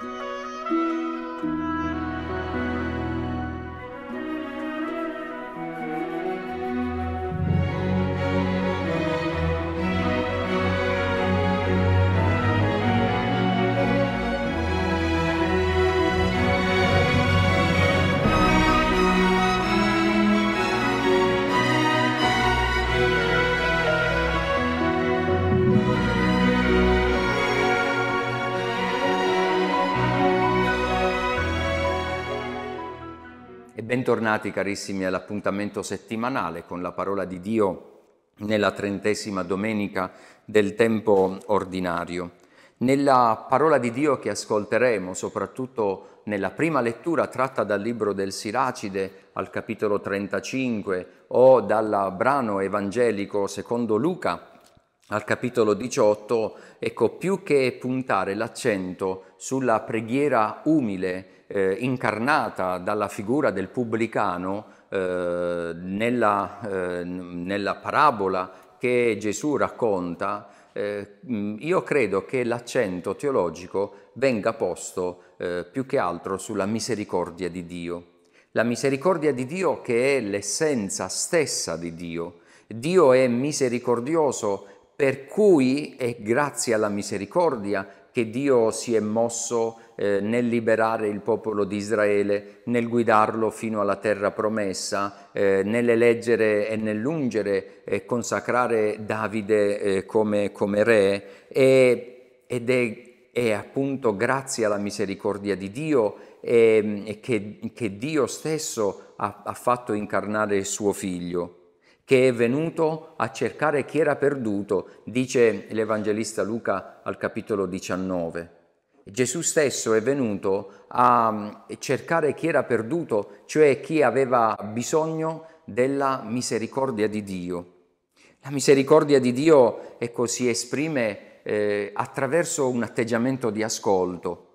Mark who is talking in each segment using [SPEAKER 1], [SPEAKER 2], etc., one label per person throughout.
[SPEAKER 1] Thank you. Bentornati carissimi all'appuntamento settimanale con la parola di Dio nella trentesima domenica del tempo ordinario. Nella parola di Dio che ascolteremo, soprattutto nella prima lettura tratta dal libro del Siracide al capitolo 35 o dal brano evangelico secondo Luca al capitolo 18, ecco, più che puntare l'accento sulla preghiera umile eh, incarnata dalla figura del pubblicano eh, nella, eh, nella parabola che Gesù racconta, eh, io credo che l'accento teologico venga posto eh, più che altro sulla misericordia di Dio. La misericordia di Dio che è l'essenza stessa di Dio. Dio è misericordioso per cui è grazie alla misericordia che Dio si è mosso eh, nel liberare il popolo di Israele, nel guidarlo fino alla terra promessa, eh, nell'eleggere e nell'ungere e consacrare Davide eh, come, come, re e, ed è, è, appunto grazie alla misericordia di Dio ehm, che, che, Dio stesso ha, ha fatto incarnare il suo figlio che è venuto a cercare chi era perduto, dice l'Evangelista Luca al capitolo 19. Gesù stesso è venuto a mm, cercare chi era perduto, cioè chi aveva bisogno della misericordia di Dio. La misericordia di Dio ecco, si esprime eh, attraverso un atteggiamento di ascolto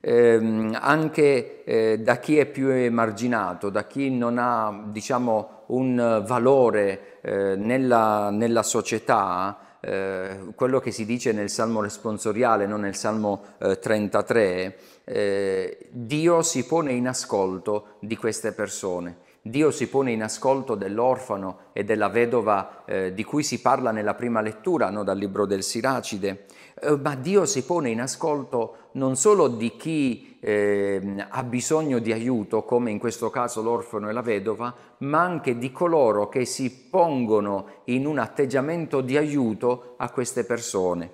[SPEAKER 1] ehm, anche eh, da chi è più emarginato, da chi non ha diciamo, un valore eh, nella, nella, società, eh, quello che si dice nel Salmo responsoriale, non nel Salmo eh, 33, eh, Dio si pone in ascolto di queste persone. Dio si pone in ascolto dell'orfano e della vedova eh, di cui si parla nella prima lettura no, dal libro del Siracide, eh, ma Dio si pone in ascolto non solo di chi eh, ha bisogno di aiuto, come in questo caso l'orfano e la vedova, ma anche di coloro che si pongono in un atteggiamento di aiuto a queste persone.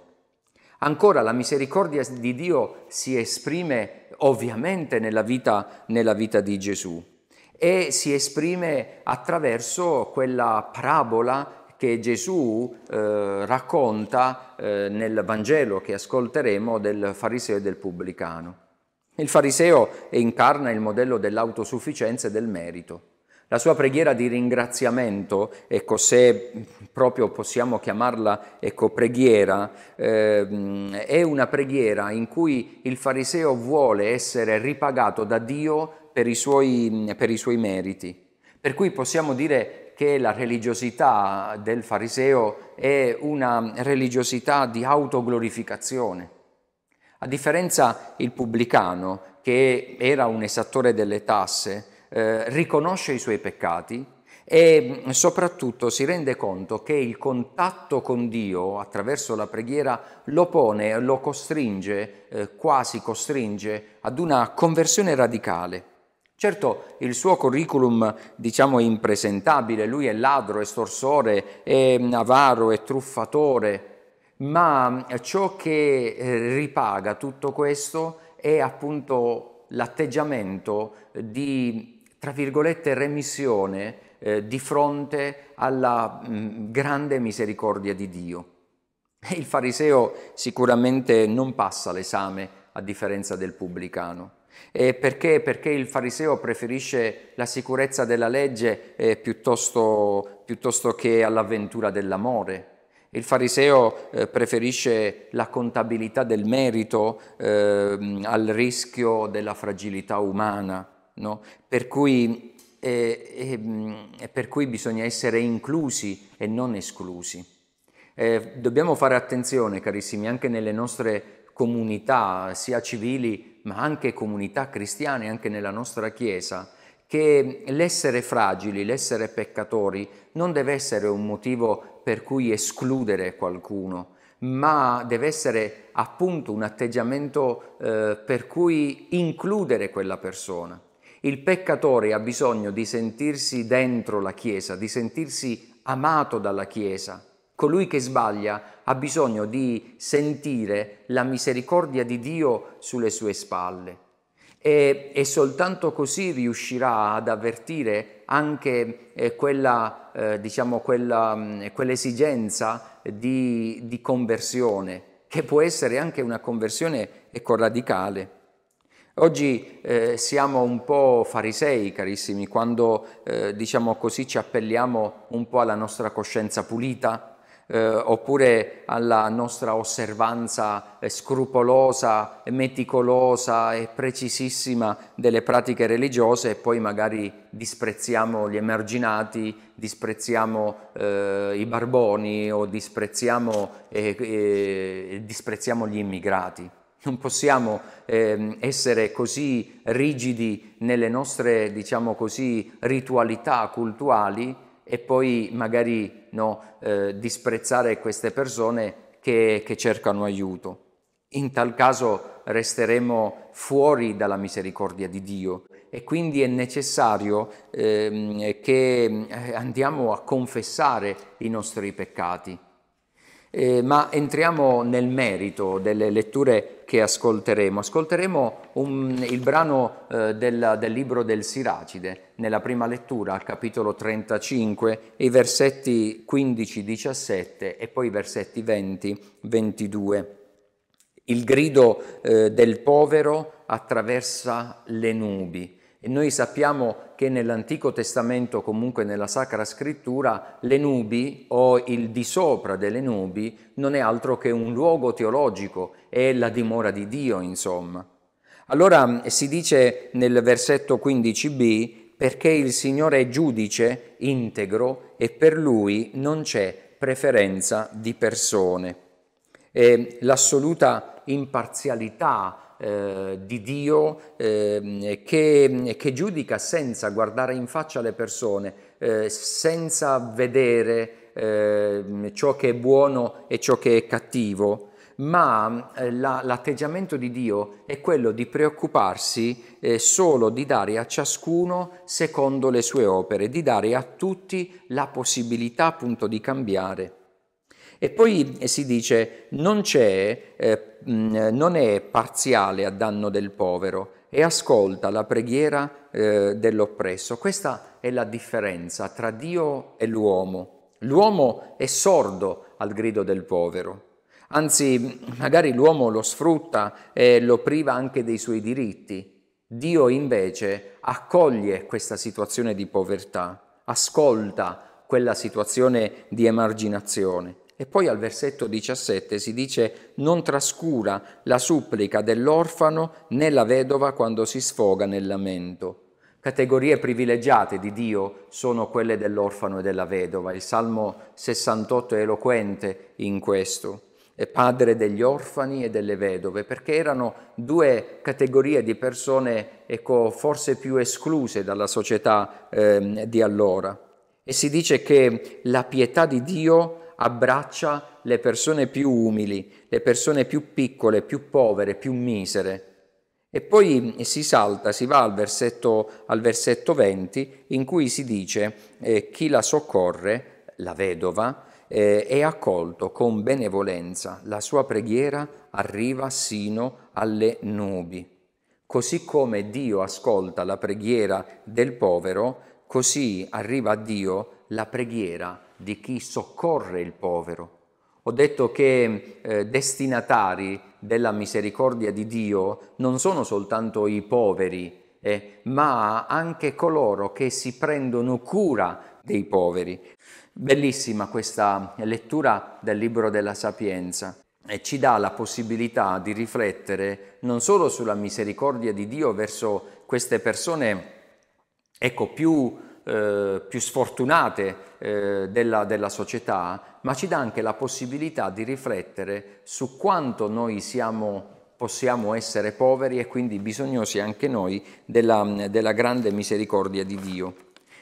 [SPEAKER 1] Ancora la misericordia di Dio si esprime ovviamente nella vita, nella vita di Gesù e si esprime attraverso quella parabola che Gesù eh, racconta eh, nel Vangelo che ascolteremo del fariseo e del pubblicano. Il fariseo incarna il modello dell'autosufficienza e del merito. La sua preghiera di ringraziamento, ecco, se proprio possiamo chiamarla ecco, preghiera, eh, è una preghiera in cui il fariseo vuole essere ripagato da Dio per i suoi, per i suoi meriti. Per cui possiamo dire che la religiosità del fariseo è una religiosità di autoglorificazione. A differenza il pubblicano, che era un esattore delle tasse, eh, riconosce i suoi peccati e mm, soprattutto si rende conto che il contatto con Dio attraverso la preghiera lo pone, lo costringe, eh, quasi costringe ad una conversione radicale. Certo, il suo curriculum diciamo è impresentabile, lui è ladro, estorsore, è avaro, è truffatore, ma eh, ciò che eh, ripaga tutto questo è appunto l'atteggiamento di, tra virgolette, remissione eh, di fronte alla mh, mm, grande misericordia di Dio. Il fariseo sicuramente non passa l'esame a differenza del pubblicano. E perché? Perché il fariseo preferisce la sicurezza della legge eh, piuttosto, piuttosto, che all'avventura dell'amore. Il fariseo eh, preferisce la contabilità del merito eh, al rischio della fragilità umana, no? per, cui, eh, ehm, per cui bisogna essere inclusi e non esclusi. Eh, dobbiamo fare attenzione, carissimi, anche nelle nostre comunità, sia civili ma anche comunità cristiane, anche nella nostra Chiesa, che l'essere fragili, l'essere peccatori non deve essere un motivo per cui escludere qualcuno, ma deve essere appunto un atteggiamento eh, per cui includere quella persona. Il peccatore ha bisogno di sentirsi dentro la Chiesa, di sentirsi amato dalla Chiesa, Colui che sbaglia ha bisogno di sentire la misericordia di Dio sulle sue spalle e, e soltanto così riuscirà ad avvertire anche eh, quella, eh, diciamo, quella, mh, mm, quell'esigenza di, di conversione, che può essere anche una conversione ecco radicale. Oggi eh, siamo un po' farisei, carissimi, quando eh, diciamo così ci appelliamo un po' alla nostra coscienza pulita, eh, oppure alla nostra osservanza eh, scrupolosa, meticolosa e precisissima delle pratiche religiose e poi magari disprezziamo gli emarginati, disprezziamo eh, i barboni o disprezziamo, eh, eh disprezziamo gli immigrati. Non possiamo eh, essere così rigidi nelle nostre, diciamo così, ritualità cultuali e poi magari no, eh, disprezzare queste persone che, che cercano aiuto. In tal caso resteremo fuori dalla misericordia di Dio e quindi è necessario ehm, eh, che andiamo a confessare i nostri peccati. Eh, ma entriamo nel merito delle letture che ascolteremo. Ascolteremo un, il brano eh, del, del, libro del Siracide, nella prima lettura, al capitolo 35, i versetti 15-17 e poi i versetti 20-22. Il grido eh, del povero attraversa le nubi. E noi sappiamo che nell'Antico Testamento, comunque nella Sacra Scrittura, le nubi o il di sopra delle nubi non è altro che un luogo teologico, è la dimora di Dio, insomma. Allora si dice nel versetto 15b perché il Signore è giudice integro e per lui non c'è preferenza di persone. E l'assoluta imparzialità eh, di Dio eh, che, che, giudica senza guardare in faccia le persone, eh, senza vedere ehm, ciò che è buono e ciò che è cattivo, ma eh, la, l'atteggiamento di Dio è quello di preoccuparsi eh, solo di dare a ciascuno secondo le sue opere, di dare a tutti la possibilità appunto di cambiare. E poi eh, si dice non, eh, non è parziale a danno del povero e ascolta la preghiera eh, dell'oppresso. Questa è la differenza tra Dio e l'uomo. L'uomo è sordo al grido del povero anzi magari l'uomo lo sfrutta e lo priva anche dei suoi diritti. Dio invece accoglie questa situazione di povertà, ascolta quella situazione di emarginazione. E poi al versetto 17 si dice non trascura la supplica dell'orfano né la vedova quando si sfoga nel lamento. Categorie privilegiate di Dio sono quelle dell'orfano e della vedova. Il Salmo 68 è eloquente in questo. È padre degli orfani e delle vedove, perché erano due categorie di persone ecco, forse più escluse dalla società eh, di allora. E si dice che la pietà di Dio abbraccia le persone più umili, le persone più piccole, più povere, più misere. E poi si salta, si va al versetto, al versetto 20 in cui si dice eh, chi la soccorre, la vedova, eh, è accolto con benevolenza, la sua preghiera arriva sino alle nubi. Così come Dio ascolta la preghiera del povero, così arriva a Dio la preghiera del povero di chi soccorre il povero. Ho detto che eh, destinatari della misericordia di Dio non sono soltanto i poveri, eh, ma anche coloro che si prendono cura dei poveri. Bellissima questa lettura del libro della Sapienza e ci dà la possibilità di riflettere non solo sulla misericordia di Dio verso queste persone, ecco, più eh, più sfortunate eh, della, della, società, ma ci dà anche la possibilità di riflettere su quanto noi siamo, possiamo essere poveri e quindi bisognosi anche noi della, della grande misericordia di Dio.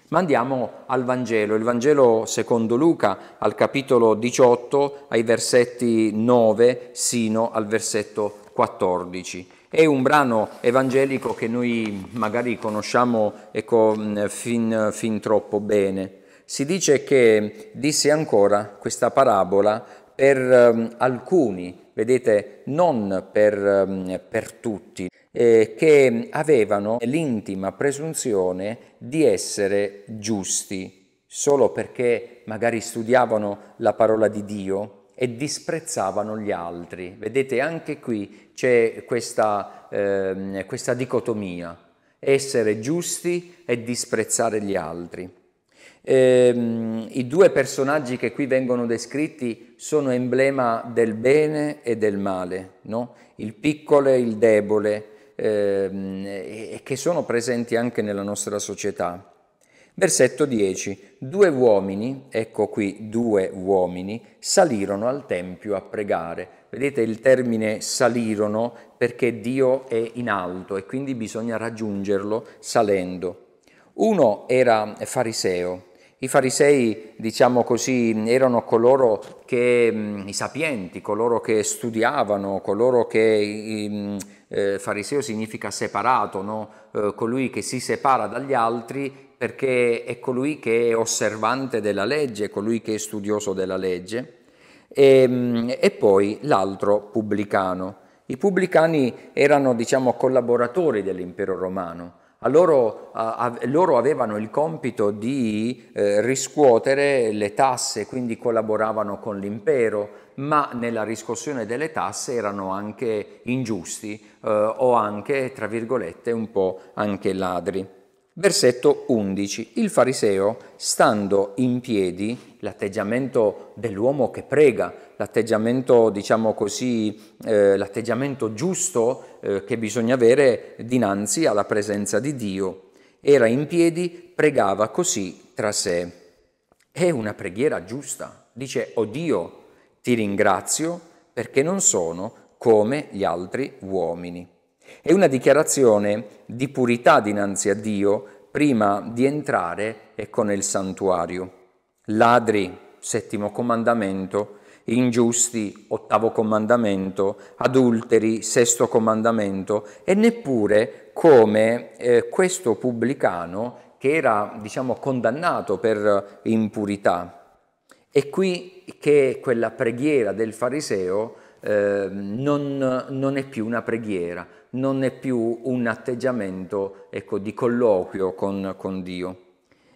[SPEAKER 1] Ma andiamo al Vangelo, il Vangelo secondo Luca al capitolo 18, ai versetti 9 sino al versetto 14. È un brano evangelico che noi magari conosciamo ecco, mm, fin, fin troppo bene. Si dice che disse ancora questa parabola per mm, alcuni, vedete, non per, mm, per tutti, eh, che avevano l'intima presunzione di essere giusti solo perché magari studiavano la parola di Dio e disprezzavano gli altri. Vedete, anche qui c'è questa, eh, questa dicotomia, essere giusti e disprezzare gli altri. Eh, I due personaggi che qui vengono descritti sono emblema del bene e del male, no? il piccolo e il debole, ehm, e che sono presenti anche nella nostra società. Versetto 10. Due uomini, ecco qui due uomini, salirono al Tempio a pregare. Vedete il termine salirono perché Dio è in alto e quindi bisogna raggiungerlo salendo. Uno era fariseo, i farisei, diciamo così, erano coloro che, mm, i sapienti, coloro che studiavano, coloro che, mm, eh, fariseo significa separato, no? eh, colui che si separa dagli altri perché è colui che è osservante della legge, colui che è studioso della legge. E, mm, e poi l'altro pubblicano. I pubblicani erano, diciamo, collaboratori dell'impero romano a loro, a, a, loro, avevano il compito di eh, riscuotere le tasse, quindi collaboravano con l'impero, ma nella riscossione delle tasse erano anche ingiusti eh, o anche, tra virgolette, un po' anche ladri. Versetto 11. Il fariseo, stando in piedi, l'atteggiamento dell'uomo che prega, l'atteggiamento, diciamo così, eh, l'atteggiamento giusto eh, che bisogna avere dinanzi alla presenza di Dio. Era in piedi, pregava così tra sé. È una preghiera giusta. Dice, o oh Dio, ti ringrazio perché non sono come gli altri uomini. È una dichiarazione di purità dinanzi a Dio prima di entrare ecco nel santuario. Ladri, settimo comandamento, ingiusti, ottavo comandamento, adulteri, sesto comandamento, e neppure come eh, questo pubblicano che era diciamo, condannato per impurità. E qui che quella preghiera del fariseo eh, non, non, è più una preghiera, non è più un atteggiamento ecco, di colloquio con, con Dio.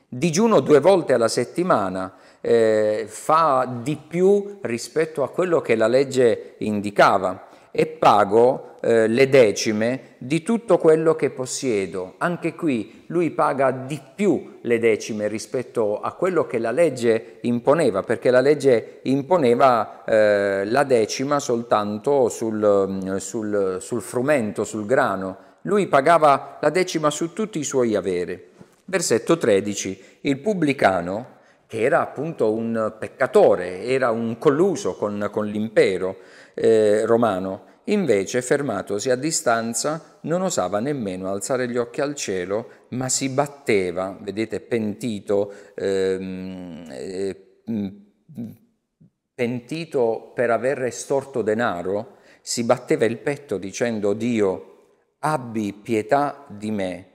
[SPEAKER 1] Digiuno due volte alla settimana, eh, fa di più rispetto a quello che la legge indicava e pago eh, le decime di tutto quello che possiedo. Anche qui lui paga di più le decime rispetto a quello che la legge imponeva, perché la legge imponeva eh, la decima soltanto sul, mm, sul, sul frumento, sul grano. Lui pagava la decima su tutti i suoi averi. Versetto 13. Il pubblicano che era appunto un peccatore, era un colluso con, con l'impero eh, romano. Invece, fermatosi a distanza, non osava nemmeno alzare gli occhi al cielo, ma si batteva, vedete, pentito, ehm, eh, mm, pentito per aver estorto denaro, si batteva il petto dicendo Dio, abbi pietà di me.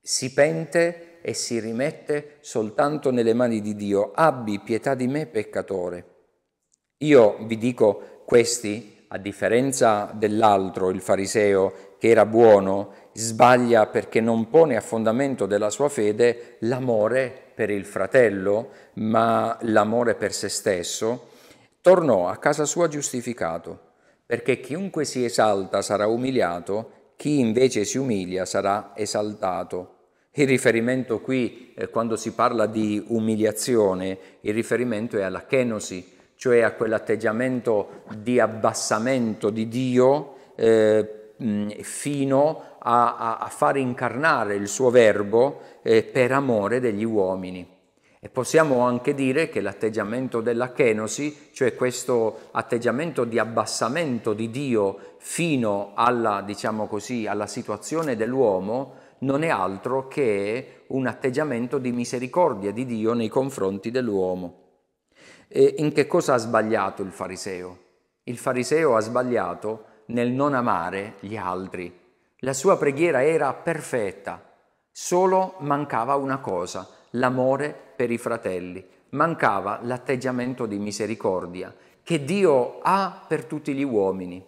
[SPEAKER 1] Si pente e si rimette soltanto nelle mani di Dio. Abbi pietà di me, peccatore. Io vi dico questi, a differenza dell'altro, il fariseo, che era buono, sbaglia perché non pone a fondamento della sua fede l'amore per il fratello, ma l'amore per se stesso, tornò a casa sua giustificato, perché chiunque si esalta sarà umiliato, chi invece si umilia sarà esaltato. Il riferimento qui, eh, quando si parla di umiliazione, il riferimento è alla kenosi, cioè a quell'atteggiamento di abbassamento di Dio eh, mm, fino a, a, a, far incarnare il suo verbo eh, per amore degli uomini. E possiamo anche dire che l'atteggiamento della kenosi, cioè questo atteggiamento di abbassamento di Dio fino alla, diciamo così, alla situazione dell'uomo, non è altro che un atteggiamento di misericordia di Dio nei confronti dell'uomo. E in che cosa ha sbagliato il fariseo? Il fariseo ha sbagliato nel non amare gli altri. La sua preghiera era perfetta, solo mancava una cosa, l'amore per i fratelli, mancava l'atteggiamento di misericordia che Dio ha per tutti gli uomini.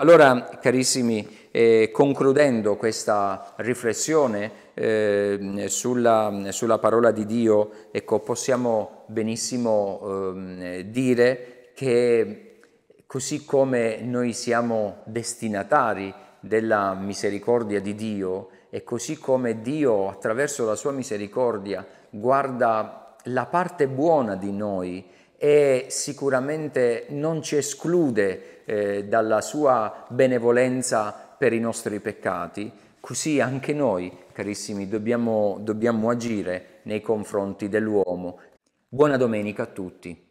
[SPEAKER 1] Allora, carissimi, eh, concludendo questa riflessione eh, sulla, sulla, parola di Dio, ecco, possiamo benissimo eh, dire che così come noi siamo destinatari della misericordia di Dio e così come Dio attraverso la sua misericordia guarda la parte buona di noi e sicuramente non ci esclude eh, dalla sua benevolenza per i nostri peccati, così anche noi, carissimi, dobbiamo, dobbiamo agire nei confronti dell'uomo. Buona domenica a tutti.